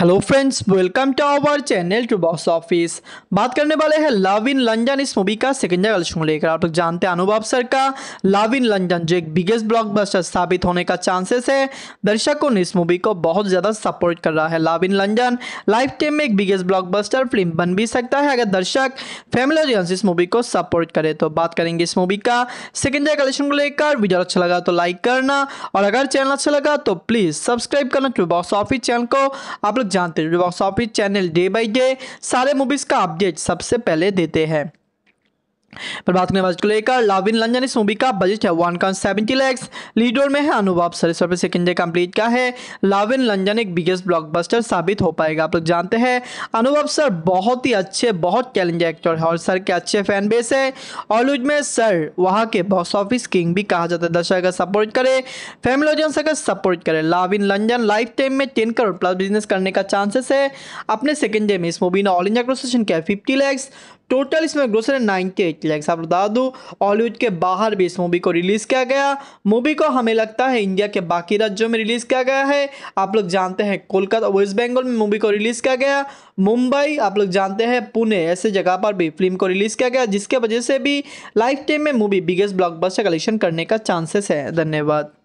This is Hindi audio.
hello friends welcome to our channel to box office बात करने वाले हैं लव इन लंजन इस मूवी का सेकेंड जगह शो लेकर आप लोग जानते हैं अनुभव सर का लव इन लंजन जो एक बिगेस्ट ब्लॉकबस्टर साबित होने का चांसेस है दर्शकों ने इस मूवी को बहुत ज़्यादा सपोर्ट कर रहा है love in London lifetime में एक बिगेस्ट ब्लॉक फिल्म बन भी सकता है अगर दर्शक फैमिली इस मूवी को सपोर्ट करे तो बात करेंगे इस मूवी का सेकेंड जगह कलेक्शन को लेकर वीडियो अच्छा लगा तो लाइक करना और अगर चैनल अच्छा लगा तो प्लीज़ सब्सक्राइब करना टू बॉक्स ऑफिस चैनल को आप तुरंत जानते रहिए box office channel day by day सारे मूवीज़ का अपडेट सबसे पहले देते हैं प्रभात के बजट को लेकर लाविन लंजन इस मूवी का बजट है one crore seventy lakhs lead role में है अनुभव सरेश्वर पे सेकेंड डे कंप्लीट का है लाविन लंजन एक बिगेस्ट ब्लॉकबस्टर साबित हो पाएगा आप लोग जानते हैं अनुभव सर बहुत ही अच्छे बहुत टैलेंटेड एक्टर है और सर के अच्छे फैन बेस है हॉलीवुड में सर वहाँ के बॉक्स ऑफिस किंग भी कहा जाता है दर्शक अगर सपोर्ट करे फैमिली ऑडियंस अगर सपोर्ट करे लाविन लंजन लाइफ टाइम में टेन करोड़ प्लस बिजनेस करने का चांसेस है अपने सेकेंड डे में इस मूवी ने ऑल इंडिया क्रोसेशन किया है फिफ्टी लैक्स टोटल इसमें ग्रोसर है नाइनटी एट क्लियर साफ बता दूँ हॉलीवुड के बाहर भी इस मूवी को रिलीज़ किया गया मूवी को हमें लगता है इंडिया के बाकी राज्यों में रिलीज़ किया गया है आप लोग जानते हैं कोलकाता वेस्ट बंगाल में मूवी को रिलीज़ किया गया मुंबई आप लोग जानते हैं पुणे ऐसे जगह पर भी फिल्म को रिलीज़ किया गया जिसके वजह से भी लाइफ टाइम में मूवी बिगेस्ट ब्लॉकबस्टर कलेक्शन करने का चांसेस है धन्यवाद